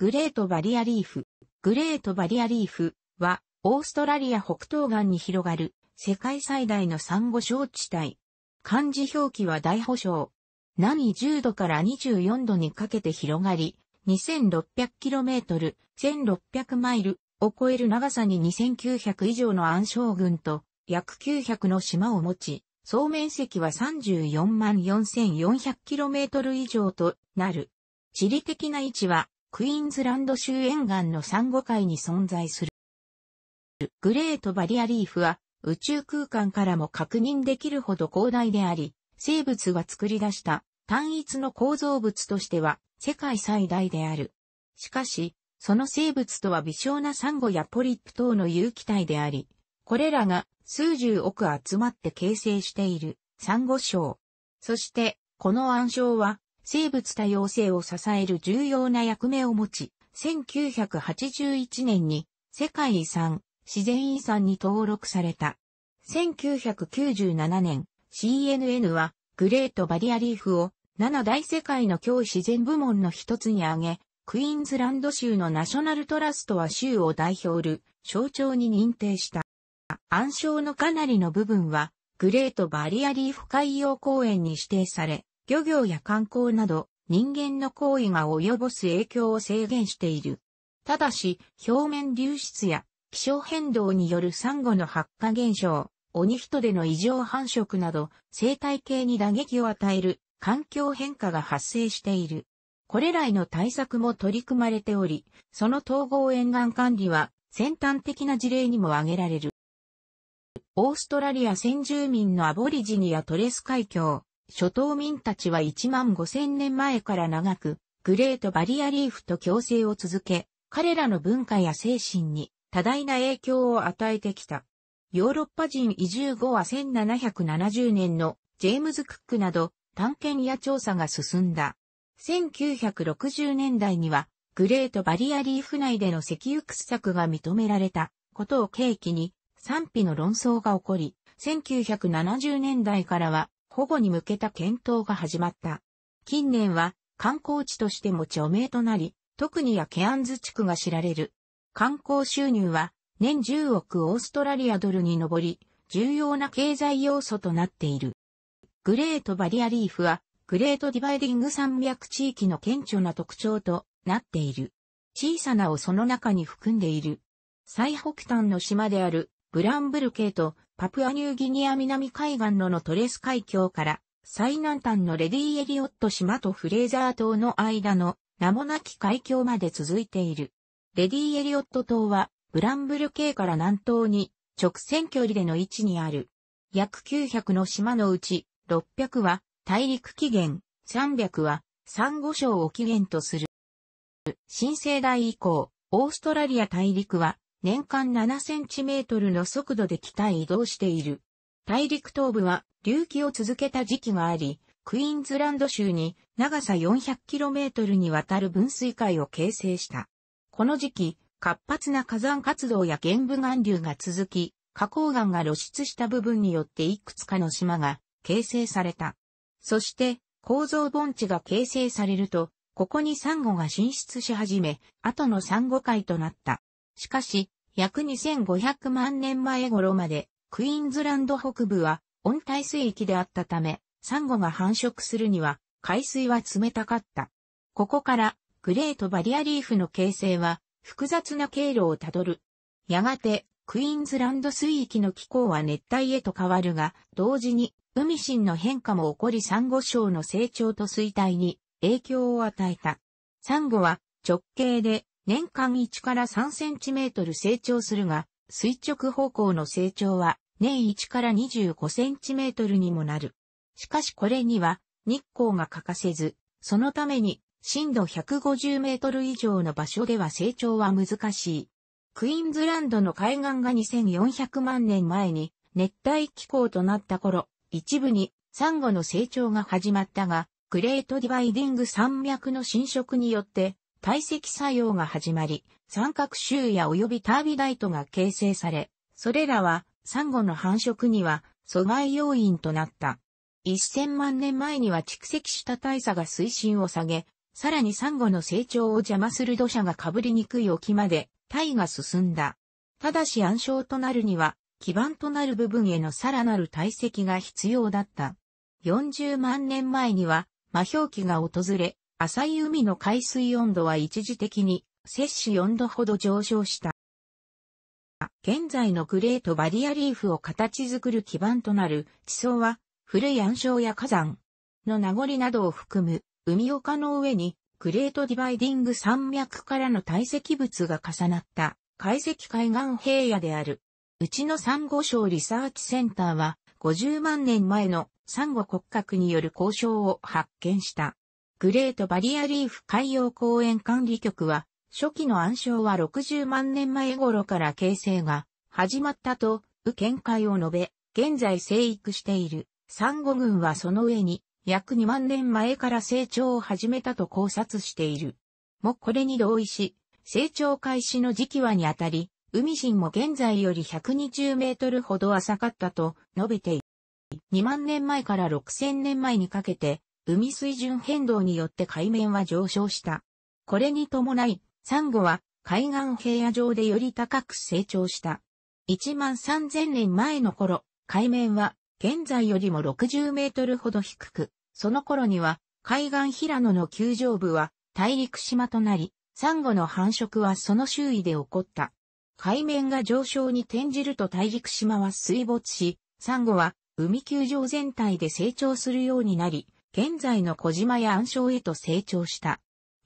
グレートバリアリーフ。グレートバリアリーフは、オーストラリア北東岸に広がる、世界最大のサンゴ礁地帯。漢字表記は大保障。南10度から24度にかけて広がり、2600km、1600マイルを超える長さに2900以上の暗礁群と約900の島を持ち、総面積は34万 4400km 以上となる。地理的な位置はクイーンズランド州沿岸のサンゴ海に存在する。グレートバリアリーフは宇宙空間からも確認できるほど広大であり、生物が作り出した単一の構造物としては世界最大である。しかし、その生物とは微小なサンゴやポリップ等の有機体であり、これらが数十億集まって形成しているサンゴ礁。そして、この暗礁は生物多様性を支える重要な役目を持ち、1981年に世界遺産、自然遺産に登録された。1997年、CNN はグレートバリアリーフを7大世界の威自然部門の一つに挙げ、クイーンズランド州のナショナルトラストは州を代表る象徴に認定した。暗礁のかなりの部分は、グレートバリアリーフ海洋公園に指定され、漁業や観光など人間の行為が及ぼす影響を制限している。ただし、表面流出や気象変動によるサンゴの発火現象、鬼人での異常繁殖など生態系に打撃を与える環境変化が発生している。これらへの対策も取り組まれており、その統合沿岸管理は先端的な事例にも挙げられる。オーストラリア先住民のアボリジニやトレス海峡、初島民たちは1万5000年前から長く、グレートバリアリーフと共生を続け、彼らの文化や精神に多大な影響を与えてきた。ヨーロッパ人移住後は1770年のジェームズ・クックなど探検や調査が進んだ。1960年代にはグレートバリアリーフ内での石油掘削が認められたことを契機に賛否の論争が起こり、1970年代からは保護に向けた検討が始まった。近年は観光地としても著名となり、特に焼ケアンズ地区が知られる。観光収入は年10億オーストラリアドルに上り、重要な経済要素となっている。グレートバリアリーフは、グレートディバイディング山脈地域の顕著な特徴となっている。小さなをその中に含んでいる。最北端の島であるブランブル系とパプアニューギニア南海岸ののトレス海峡から最南端のレディーエリオット島とフレーザー島の間の名もなき海峡まで続いている。レディーエリオット島はブランブル系から南東に直線距離での位置にある。約900の島のうち600は大陸起源、300はサンゴ礁を起源とする。新生代以降、オーストラリア大陸は年間7センチメートルの速度で北へ移動している。大陸東部は隆起を続けた時期があり、クイーンズランド州に長さ4 0 0トルにわたる分水海を形成した。この時期、活発な火山活動や玄武岩流が続き、花崗岩が露出した部分によっていくつかの島が形成された。そして、構造盆地が形成されると、ここにサンゴが進出し始め、後のサンゴ海となった。しかし、約2500万年前頃まで、クイーンズランド北部は温帯水域であったため、サンゴが繁殖するには、海水は冷たかった。ここから、グレートバリアリーフの形成は、複雑な経路をたどる。やがて、クイーンズランド水域の気候は熱帯へと変わるが、同時に、海深の変化も起こりサンゴ礁の成長と衰退に影響を与えた。サンゴは直径で年間1から3センチメートル成長するが、垂直方向の成長は年1から25センチメートルにもなる。しかしこれには日光が欠かせず、そのために深度150メートル以上の場所では成長は難しい。クイーンズランドの海岸が2400万年前に熱帯気候となった頃、一部にサンゴの成長が始まったが、グレートディバイディング山脈の侵食によって堆積作用が始まり、三角臭や及びタービダイトが形成され、それらは、サンゴの繁殖には、阻害要因となった。一千万年前には蓄積した大差が水深を下げ、さらにサンゴの成長を邪魔する土砂が被りにくい沖まで、体が進んだ。ただし暗礁となるには、基盤となる部分へのさらなる堆積が必要だった。40万年前には、魔氷期が訪れ、浅い海の海水温度は一時的に摂氏4度ほど上昇した。現在のグレートバリアリーフを形作る基盤となる地層は、古い暗礁や火山の名残などを含む海丘の上にグレートディバイディング山脈からの堆積物が重なった解析海岸平野である。うちの珊瑚礁リサーチセンターは50万年前の珊瑚骨格による交渉を発見した。グレートバリアリーフ海洋公園管理局は、初期の暗礁は60万年前頃から形成が始まったと、右見解を述べ、現在生育しているサンゴ群はその上に約2万年前から成長を始めたと考察している。もこれに同意し、成長開始の時期はにあたり、海神も現在より120メートルほど浅かったと述べている。2万年前から6000年前にかけて、海水準変動によって海面は上昇した。これに伴い、サンゴは海岸平野上でより高く成長した。1万3000年前の頃、海面は現在よりも60メートルほど低く、その頃には海岸平野の球上部は大陸島となり、サンゴの繁殖はその周囲で起こった。海面が上昇に転じると大陸島は水没し、サンゴは海球場全体で成長するようになり、現在の小島や暗礁へと成長した。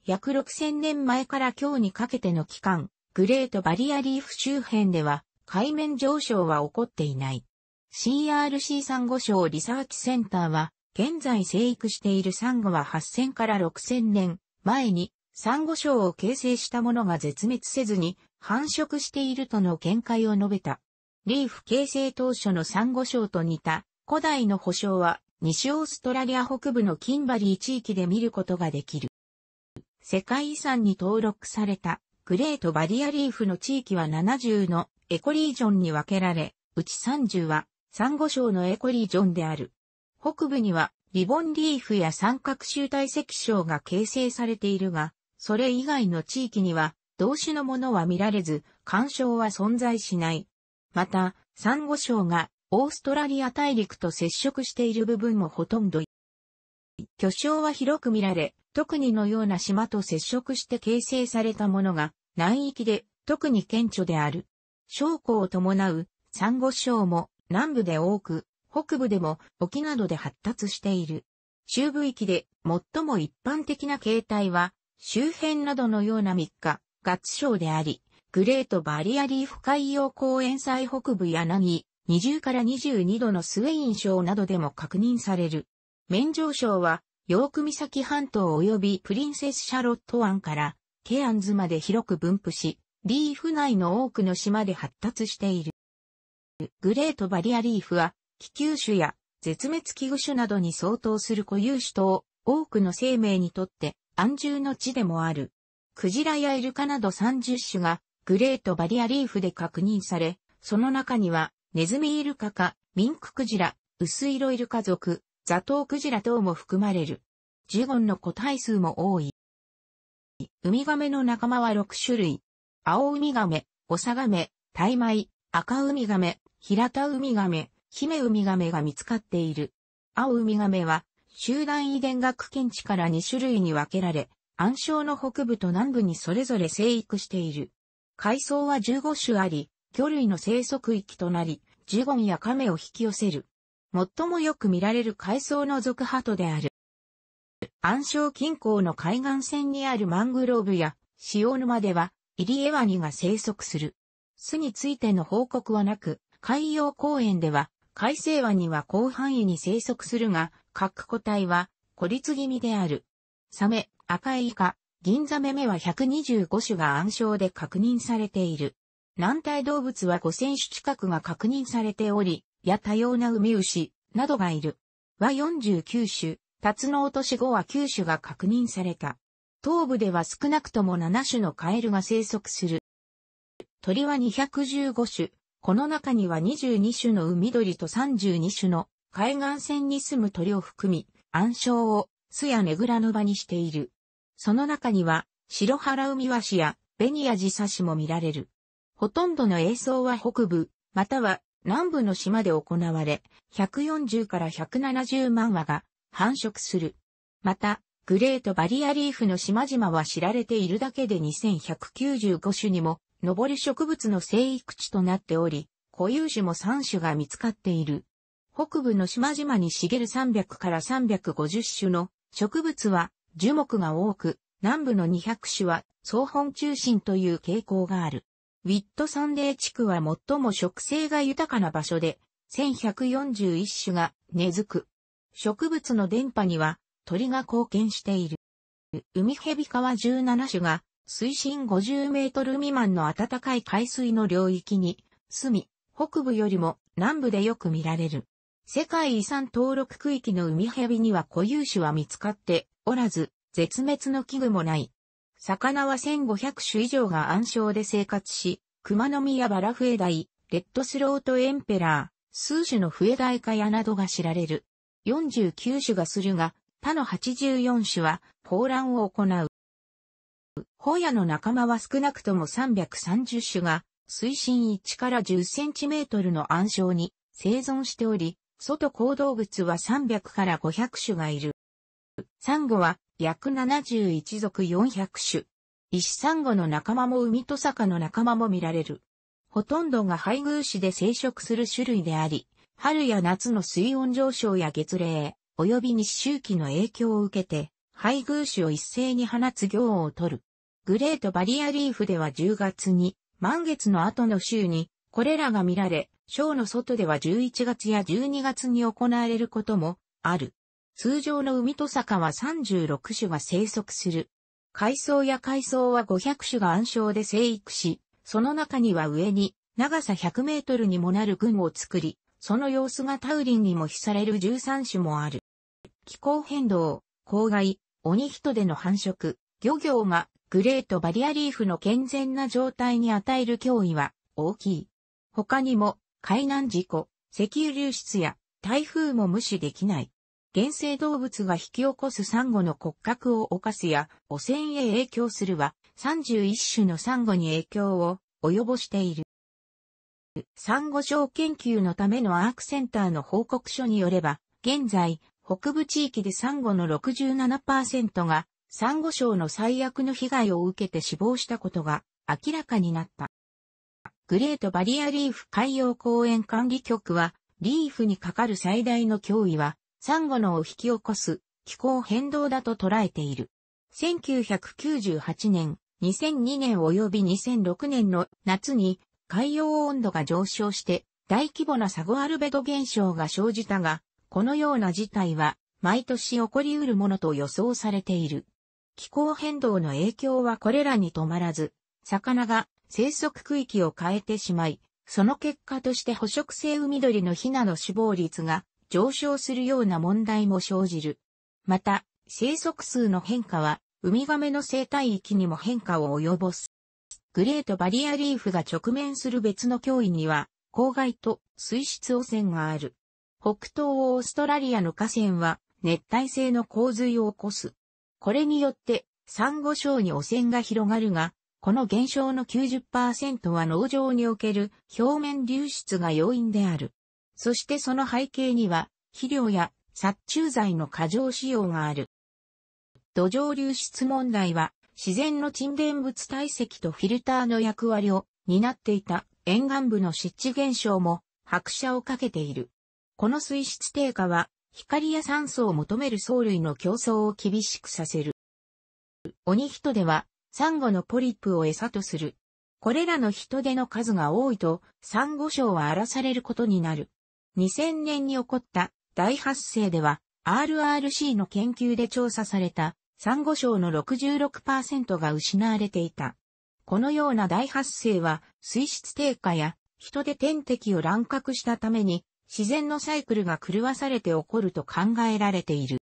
約6000年前から今日にかけての期間、グレートバリアリーフ周辺では海面上昇は起こっていない。CRC サンゴ礁リサーチセンターは、現在生育しているサンゴは8000から6000年前にサンゴ礁を形成したものが絶滅せずに繁殖しているとの見解を述べた。リーフ形成当初のサンゴ礁と似た古代の保証は西オーストラリア北部のキンバリー地域で見ることができる。世界遺産に登録されたグレートバリアリーフの地域は70のエコリージョンに分けられ、うち30はサンゴ礁のエコリージョンである。北部にはリボンリーフや三角集体石礁が形成されているが、それ以外の地域には同種のものは見られず、干渉は存在しない。また、サンゴ礁がオーストラリア大陸と接触している部分もほとんど。巨匠は広く見られ、特にのような島と接触して形成されたものが南域で特に顕著である。将湖を伴うサンゴ礁も南部で多く、北部でも沖などで発達している。中部域で最も一般的な形態は周辺などのような三日、ガッツ礁であり、グレートバリアリーフ海洋公園最北部やなぎ。20から22度のスウェイン礁などでも確認される。面上礁は、ヨーク岬半島及びプリンセスシャロット湾からケアンズまで広く分布し、リーフ内の多くの島で発達している。グレートバリアリーフは、気球種や絶滅危惧種などに相当する固有種と多くの生命にとって安住の地でもある。クジラやイルカなど30種がグレートバリアリーフで確認され、その中にはネズミイルカか、ミンククジラ、薄色イルカ族、ザトウクジラ等も含まれる。ジュゴンの個体数も多い。ウミガメの仲間は6種類。青ウミガメ、オサガメ、タイマイ、赤ウミガメ、ヒラタウミガメ、ヒメウミガメが見つかっている。青ウミガメは、集団遺伝学検知から2種類に分けられ、暗礁の北部と南部にそれぞれ生育している。海藻は15種あり、魚類の生息域となり、ジュゴンや亀を引き寄せる。最もよく見られる海藻の属ハとである。暗礁近郊の海岸線にあるマングローブや塩沼では、イリエワニが生息する。巣についての報告はなく、海洋公園では、海星ワニは広範囲に生息するが、各個体は孤立気味である。サメ、赤いイカ、銀ザメ目は125種が暗礁で確認されている。軟体動物は5000種近くが確認されており、や多様なウミウシなどがいる。は49種、タツノオトシゴは9種が確認された。東部では少なくとも7種のカエルが生息する。鳥は215種、この中には22種の海鳥と32種の海岸線に住む鳥を含み、暗礁を巣やねぐらの場にしている。その中には、白原海ワシやベニヤジサシも見られる。ほとんどの映像は北部、または南部の島で行われ、140から170万羽が繁殖する。また、グレートバリアリーフの島々は知られているだけで2195種にも上る植物の生育地となっており、固有種も3種が見つかっている。北部の島々に茂る300から350種の植物は樹木が多く、南部の200種は草本中心という傾向がある。ウィットサンデー地区は最も植生が豊かな場所で、1141種が根付く。植物の電波には鳥が貢献している。海蛇川は17種が水深50メートル未満の暖かい海水の領域に住み、北部よりも南部でよく見られる。世界遺産登録区域の海蛇には固有種は見つかっておらず、絶滅の危惧もない。魚は1500種以上が暗礁で生活し、熊の実やバラフエダイ、レッドスロートエンペラー、数種のフエダイカヤなどが知られる。49種がするが、他の84種は、抱卵を行う。ホヤの仲間は少なくとも330種が、水深1から10センチメートルの暗礁に生存しており、外行動物は300から500種がいる。サンゴは約71族400種。石サンゴの仲間も海と坂の仲間も見られる。ほとんどが配偶種で生殖する種類であり、春や夏の水温上昇や月齢、及び日周期の影響を受けて、配偶種を一斉に放つ行を取る。グレートバリアリーフでは10月に、満月の後の週に、これらが見られ、ショーの外では11月や12月に行われることもある。通常の海と坂は36種が生息する。海藻や海藻は500種が暗礁で生育し、その中には上に長さ100メートルにもなる群を作り、その様子がタウリンにも比される13種もある。気候変動、公害、鬼人での繁殖、漁業がグレートバリアリーフの健全な状態に与える脅威は大きい。他にも海難事故、石油流出や台風も無視できない。原生動物が引き起こすサンゴの骨格を犯すや、汚染へ影響するは、31種のサンゴに影響を及ぼしている。サンゴ礁研究のためのアークセンターの報告書によれば、現在、北部地域でサンゴの67%が、サンゴ礁の最悪の被害を受けて死亡したことが明らかになった。グレートバリアリーフ海洋公園管理局は、リーフにかかる最大の脅威は、サンゴのを引き起こす気候変動だと捉えている。1998年、2002年及び2006年の夏に海洋温度が上昇して大規模なサゴアルベド現象が生じたが、このような事態は毎年起こり得るものと予想されている。気候変動の影響はこれらに止まらず、魚が生息区域を変えてしまい、その結果として捕食性海鳥のヒナの死亡率が上昇するような問題も生じる。また、生息数の変化は、ウミガメの生態域にも変化を及ぼす。グレートバリアリーフが直面する別の脅威には、公害と水質汚染がある。北東オーストラリアの河川は熱帯性の洪水を起こす。これによってサンゴ礁に汚染が広がるが、この減少の90%は農場における表面流出が要因である。そしてその背景には、肥料や殺虫剤の過剰使用がある。土壌流出問題は、自然の沈殿物堆積とフィルターの役割を担っていた沿岸部の湿地現象も拍車をかけている。この水質低下は、光や酸素を求める藻類の競争を厳しくさせる。鬼人では、サンゴのポリップを餌とする。これらの人手の数が多いと、サンゴ礁は荒らされることになる。2000年に起こった大発生では RRC の研究で調査されたサンゴ礁の66%が失われていた。このような大発生は水質低下や人で天敵を乱獲したために自然のサイクルが狂わされて起こると考えられている。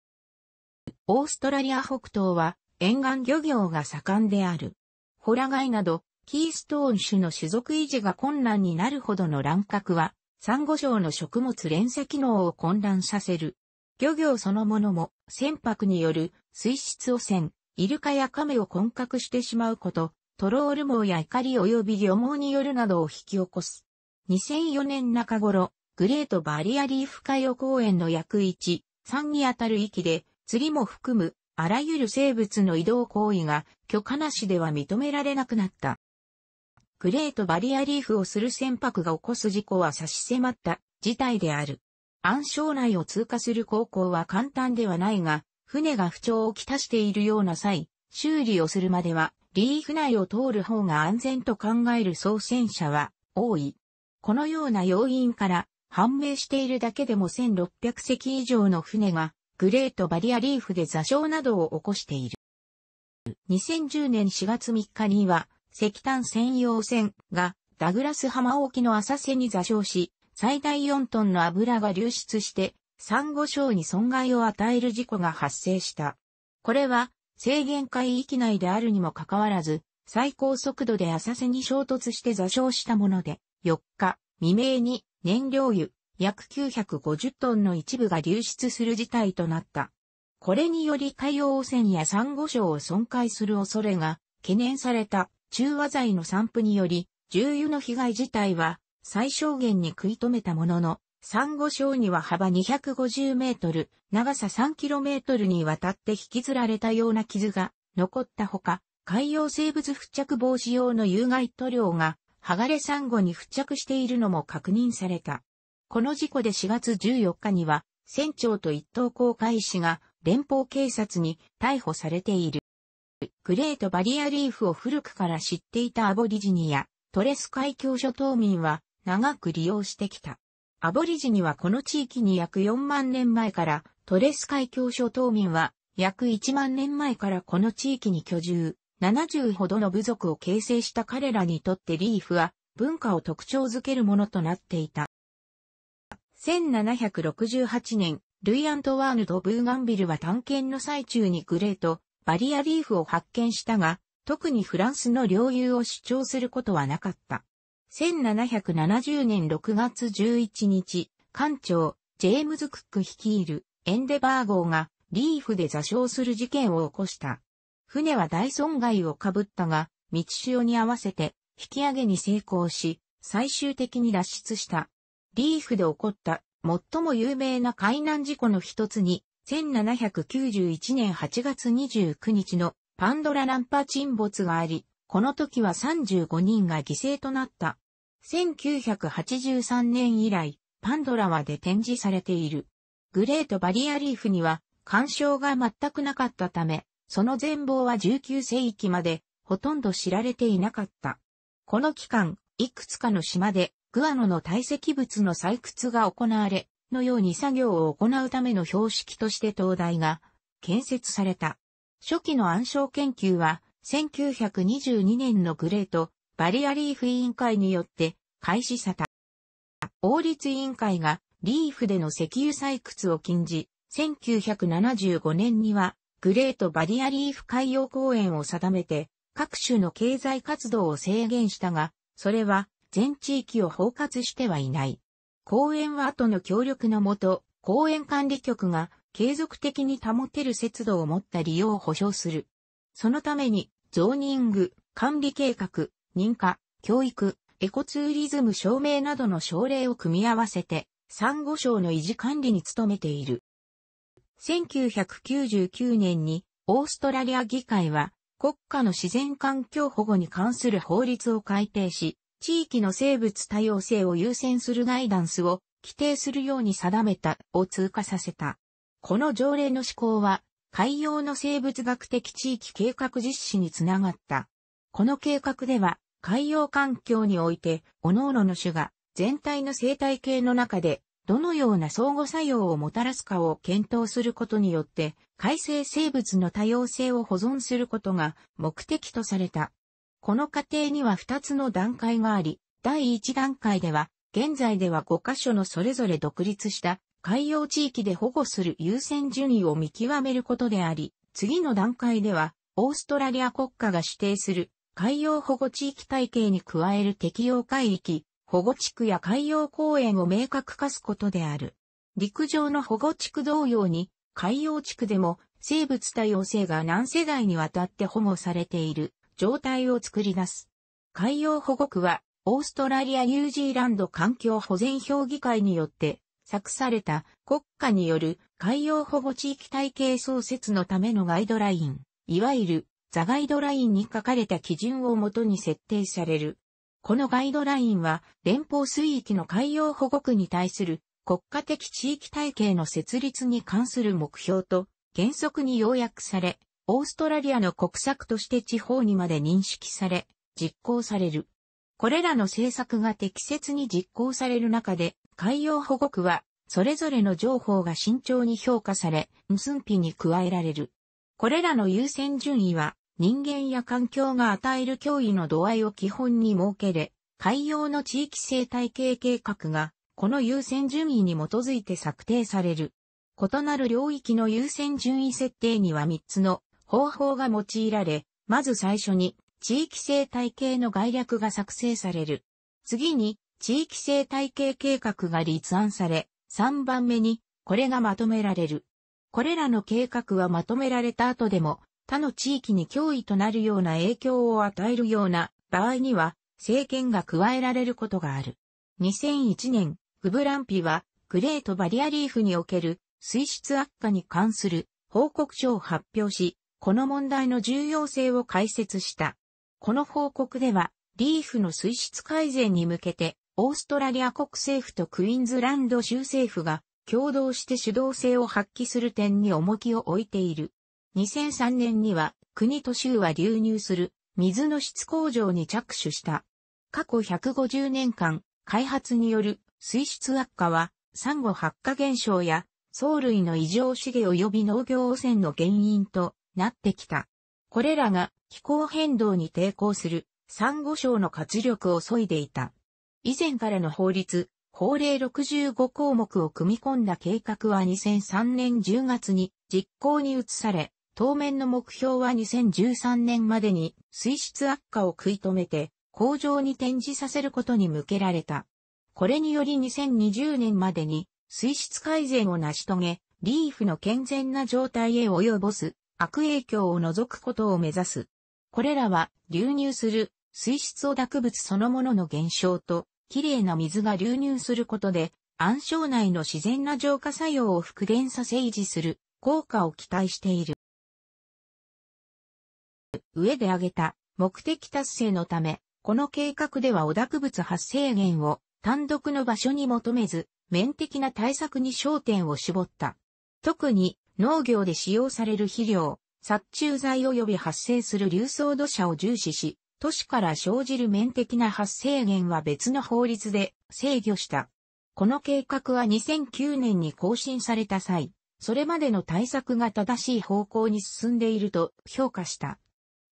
オーストラリア北東は沿岸漁業が盛んである。ホラ貝などキーストーン種の種族維持が困難になるほどの乱獲はサンゴ礁の食物連鎖機能を混乱させる。漁業そのものも船舶による水質汚染、イルカやカメを混獲してしまうこと、トロール網や怒り及び漁網によるなどを引き起こす。2004年中頃、グレートバリアリーフ海洋公園の約1、3にあたる域で、釣りも含む、あらゆる生物の移動行為が許可なしでは認められなくなった。グレートバリアリーフをする船舶が起こす事故は差し迫った事態である。暗礁内を通過する航行は簡単ではないが、船が不調をきたしているような際、修理をするまでは、リーフ内を通る方が安全と考える操船者は多い。このような要因から、判明しているだけでも1600隻以上の船が、グレートバリアリーフで座礁などを起こしている。2010年4月3日には、石炭専用船がダグラス浜沖の浅瀬に座礁し、最大4トンの油が流出して、サンゴ礁に損害を与える事故が発生した。これは制限海域内であるにもかかわらず、最高速度で浅瀬に衝突して座礁したもので、4日未明に燃料油約950トンの一部が流出する事態となった。これにより海洋汚染やサンゴ礁を損壊する恐れが懸念された。中和剤の散布により、重油の被害自体は最小限に食い止めたものの、産後礁には幅250メートル、長さ3キロメートルにわたって引きずられたような傷が残ったほか、海洋生物付着防止用の有害塗料が剥がれ産後に付着しているのも確認された。この事故で4月14日には、船長と一等航海士が連邦警察に逮捕されている。グレートバリアリーフを古くから知っていたアボリジニやトレス海峡諸島民は長く利用してきた。アボリジニはこの地域に約4万年前からトレス海峡諸島民は約1万年前からこの地域に居住、70ほどの部族を形成した彼らにとってリーフは文化を特徴づけるものとなっていた。1768年、ルイ・アントワーヌとブーガンビルは探検の最中にグレート、バリアリーフを発見したが、特にフランスの領有を主張することはなかった。1770年6月11日、艦長、ジェームズ・クック率いるエンデバー号がリーフで座礁する事件を起こした。船は大損害をかぶったが、道潮に合わせて引き上げに成功し、最終的に脱出した。リーフで起こった最も有名な海難事故の一つに1791年8月29日のパンドラランパ沈没があり、この時は35人が犠牲となった。1983年以来、パンドラはで展示されている。グレートバリアリーフには、干渉が全くなかったため、その全貌は19世紀まで、ほとんど知られていなかった。この期間、いくつかの島で、グアノの堆積物の採掘が行われ、のように作業を行うための標識として灯台が建設された。初期の暗証研究は1922年のグレートバリアリーフ委員会によって開始された。王立委員会がリーフでの石油採掘を禁じ、1975年にはグレートバリアリーフ海洋公園を定めて各種の経済活動を制限したが、それは全地域を包括してはいない。公園は後の協力のもと、公園管理局が継続的に保てる節度を持った利用を保障する。そのために、ゾーニング、管理計画、認可、教育、エコツーリズム証明などの省令を組み合わせて、産後省の維持管理に努めている。1999年に、オーストラリア議会は、国家の自然環境保護に関する法律を改定し、地域の生物多様性を優先するガイダンスを規定するように定めたを通過させた。この条例の施行は、海洋の生物学的地域計画実施につながった。この計画では、海洋環境において、各々の種が全体の生態系の中で、どのような相互作用をもたらすかを検討することによって、海生生物の多様性を保存することが目的とされた。この過程には2つの段階があり、第1段階では、現在では5カ所のそれぞれ独立した海洋地域で保護する優先順位を見極めることであり、次の段階では、オーストラリア国家が指定する海洋保護地域体系に加える適用海域、保護地区や海洋公園を明確化すことである。陸上の保護地区同様に、海洋地区でも生物多様性が何世代にわたって保護されている状態を作り出す。海洋保護区は、オーストラリア・ニュージーランド環境保全評議会によって、作された国家による海洋保護地域体系創設のためのガイドライン、いわゆるザガイドラインに書かれた基準をもとに設定される。このガイドラインは連邦水域の海洋保護区に対する国家的地域体系の設立に関する目標と原則に要約され、オーストラリアの国策として地方にまで認識され、実行される。これらの政策が適切に実行される中で、海洋保護区は、それぞれの情報が慎重に評価され、寸否に加えられる。これらの優先順位は、人間や環境が与える脅威の度合いを基本に設けれ、海洋の地域生態系計画が、この優先順位に基づいて策定される。異なる領域の優先順位設定には3つの方法が用いられ、まず最初に地域生態系の概略が作成される。次に地域生態系計画が立案され、3番目にこれがまとめられる。これらの計画はまとめられた後でも、他の地域に脅威となるような影響を与えるような場合には、政権が加えられることがある。2001年、グブランピは、グレートバリアリーフにおける水質悪化に関する報告書を発表し、この問題の重要性を解説した。この報告では、リーフの水質改善に向けて、オーストラリア国政府とクイーンズランド州政府が共同して主導性を発揮する点に重きを置いている。2003年には国と州は流入する水の質向上に着手した。過去150年間、開発による水質悪化は、産後発火現象や、藻類の異常資源及び農業汚染の原因となってきた。これらが気候変動に抵抗する産後ゴ礁の活力を削いでいた。以前からの法律、法令65項目を組み込んだ計画は2003年10月に実行に移され、当面の目標は2013年までに水質悪化を食い止めて工場に展示させることに向けられた。これにより2020年までに水質改善を成し遂げ、リーフの健全な状態へ及ぼす悪影響を除くことを目指す。これらは流入する水質汚濁物そのものの減少と、綺麗な水が流入することで、暗礁内の自然な浄化作用を復元させ維持する効果を期待している。上で挙げた目的達成のため、この計画では汚濁物発生源を単独の場所に求めず、面的な対策に焦点を絞った。特に農業で使用される肥料、殺虫剤及び発生する流送土砂を重視し、都市から生じる面的な発生源は別の法律で制御した。この計画は2009年に更新された際、それまでの対策が正しい方向に進んでいると評価した。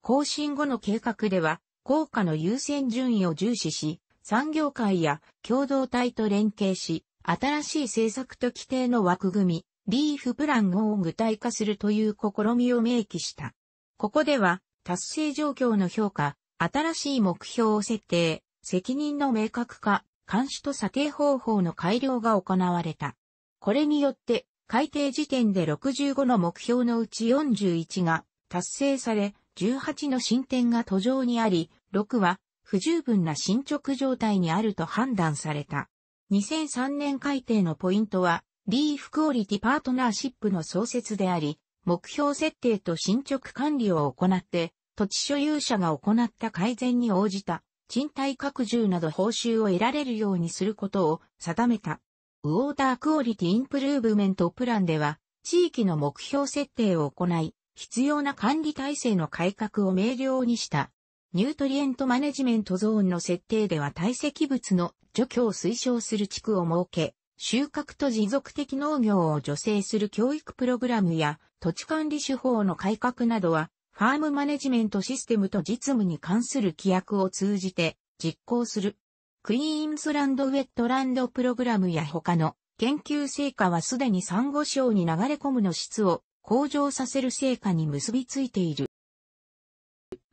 更新後の計画では、効果の優先順位を重視し、産業界や共同体と連携し、新しい政策と規定の枠組み、リーフプランを具体化するという試みを明記した。ここでは、達成状況の評価、新しい目標を設定、責任の明確化、監視と査定方法の改良が行われた。これによって、改定時点で65の目標のうち41が達成され、18の進展が途上にあり、6は不十分な進捗状態にあると判断された。2003年改定のポイントは、リーフクオリティパートナーシップの創設であり、目標設定と進捗管理を行って、土地所有者が行った改善に応じた、賃貸拡充など報酬を得られるようにすることを定めた。ウォータークオリティインプルーブメントプランでは、地域の目標設定を行い、必要な管理体制の改革を明瞭にした。ニュートリエントマネジメントゾーンの設定では堆積物の除去を推奨する地区を設け、収穫と持続的農業を助成する教育プログラムや土地管理手法の改革などは、ファームマネジメントシステムと実務に関する規約を通じて実行する。クイーンズランドウェットランドプログラムや他の研究成果はすでに産後礁に流れ込むの質を向上させる成果に結びついている。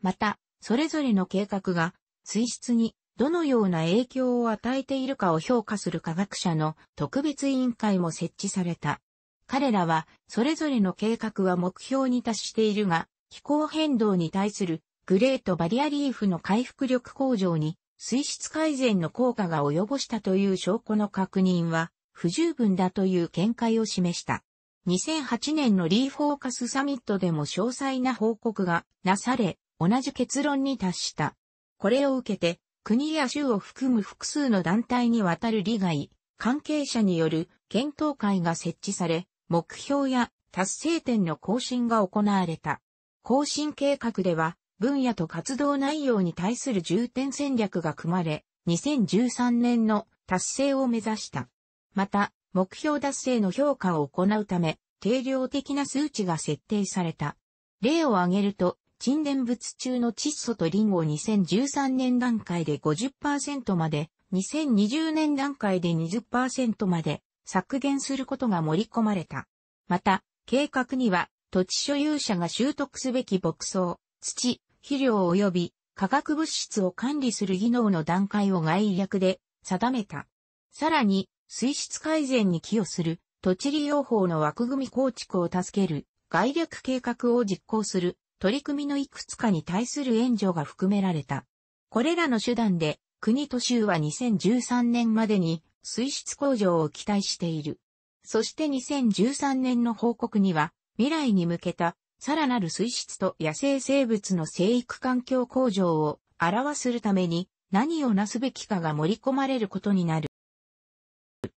また、それぞれの計画が水質にどのような影響を与えているかを評価する科学者の特別委員会も設置された。彼らは、それぞれの計画は目標に達しているが、気候変動に対するグレートバリアリーフの回復力向上に水質改善の効果が及ぼしたという証拠の確認は不十分だという見解を示した。2008年のリーフォーカスサミットでも詳細な報告がなされ、同じ結論に達した。これを受けて、国や州を含む複数の団体にわたる利害、関係者による検討会が設置され、目標や達成点の更新が行われた。更新計画では、分野と活動内容に対する重点戦略が組まれ、2013年の達成を目指した。また、目標達成の評価を行うため、定量的な数値が設定された。例を挙げると、沈殿物中の窒素とリンを2013年段階で50%まで、2020年段階で20%まで削減することが盛り込まれた。また、計画には土地所有者が習得すべき牧草、土、肥料及び化学物質を管理する技能の段階を概略で定めた。さらに、水質改善に寄与する土地利用法の枠組み構築を助ける概略計画を実行する取り組みのいくつかに対する援助が含められた。これらの手段で、国と州は2013年までに水質向上を期待している。そして2013年の報告には、未来に向けた、さらなる水質と野生生物の生育環境向上を表するために何をなすべきかが盛り込まれることになる。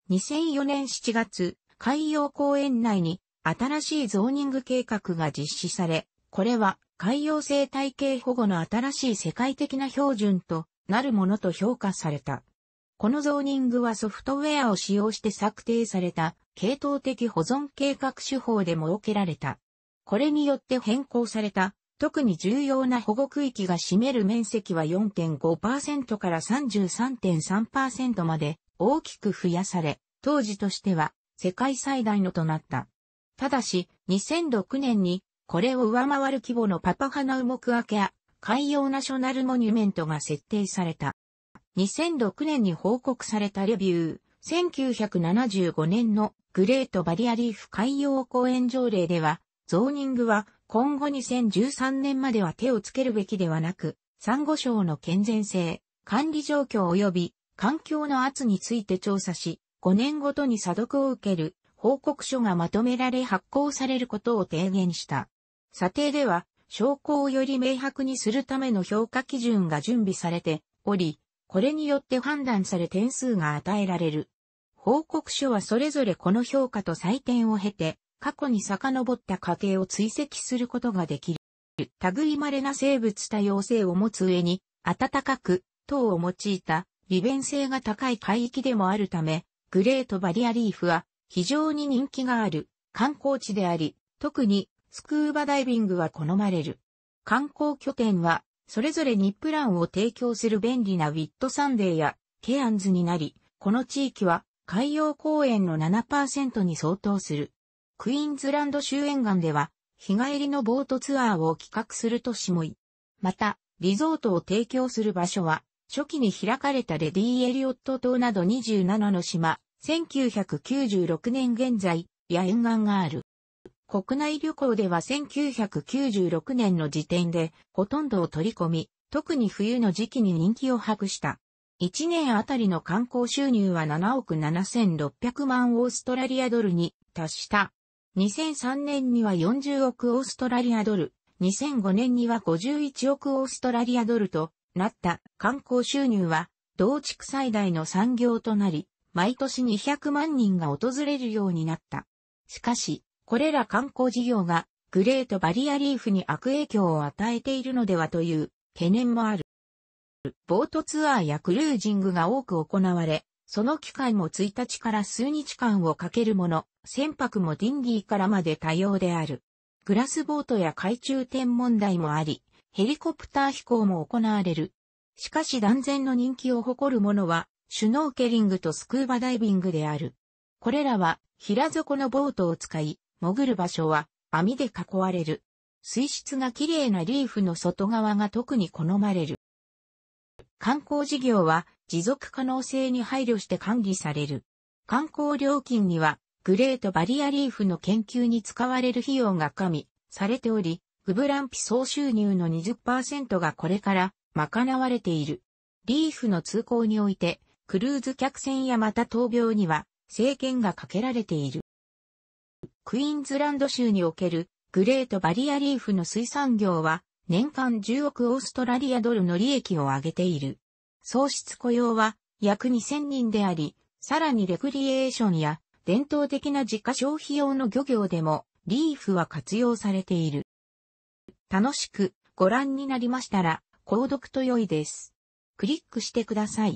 2004年7月、海洋公園内に新しいゾーニング計画が実施され、これは海洋生態系保護の新しい世界的な標準となるものと評価された。このゾーニングはソフトウェアを使用して策定された系統的保存計画手法で設けられた。これによって変更された特に重要な保護区域が占める面積は4.5%から33.3%まで大きく増やされ、当時としては世界最大のとなった。ただし、2006年にこれを上回る規模のパパハナウモクアケア、海洋ナショナルモニュメントが設定された。2006年に報告されたレビュー、1975年のグレートバリアリーフ海洋公園条例では、ゾーニングは今後2013年までは手をつけるべきではなく、産後礁の健全性、管理状況及び環境の圧について調査し、5年ごとに査読を受ける報告書がまとめられ発行されることを提言した。査定では、証拠をより明白にするための評価基準が準備されており、これによって判断され点数が与えられる。報告書はそれぞれこの評価と採点を経て、過去に遡った過程を追跡することができる。類稀な生物多様性を持つ上に、暖かく、等を用いた利便性が高い海域でもあるため、グレートバリアリーフは非常に人気がある観光地であり、特にスクーバダイビングは好まれる。観光拠点は、それぞれニップランを提供する便利なウィットサンデーやケアンズになり、この地域は海洋公園の7%に相当する。クイーンズランド周沿岸では、日帰りのボートツアーを企画するとしもい。また、リゾートを提供する場所は、初期に開かれたレディ・ー・エリオット島など27の島、1996年現在、や沿岸がある。国内旅行では1996年の時点でほとんどを取り込み、特に冬の時期に人気を博した。1年あたりの観光収入は7億7600万オーストラリアドルに達した。2003年には40億オーストラリアドル、2005年には51億オーストラリアドルとなった観光収入は同地区最大の産業となり、毎年200万人が訪れるようになった。しかし、これら観光事業がグレートバリアリーフに悪影響を与えているのではという懸念もある。ボートツアーやクルージングが多く行われ、その機会も1日から数日間をかけるもの、船舶もディンギーからまで多様である。グラスボートや海中天文台もあり、ヘリコプター飛行も行われる。しかし断然の人気を誇るものは、シュノーケリングとスクーバダイビングである。これらは、平底のボートを使い、潜る場所は網で囲われる。水質が綺麗なリーフの外側が特に好まれる。観光事業は持続可能性に配慮して管理される。観光料金にはグレートバリアリーフの研究に使われる費用が加味されており、グブランピ総収入の20%がこれから賄われている。リーフの通行において、クルーズ客船やまた闘病には、政権がかけられている。クイーンズランド州におけるグレートバリアリーフの水産業は年間10億オーストラリアドルの利益を上げている。創出雇用は約2000人であり、さらにレクリエーションや伝統的な自家消費用の漁業でもリーフは活用されている。楽しくご覧になりましたら、購読と良いです。クリックしてください。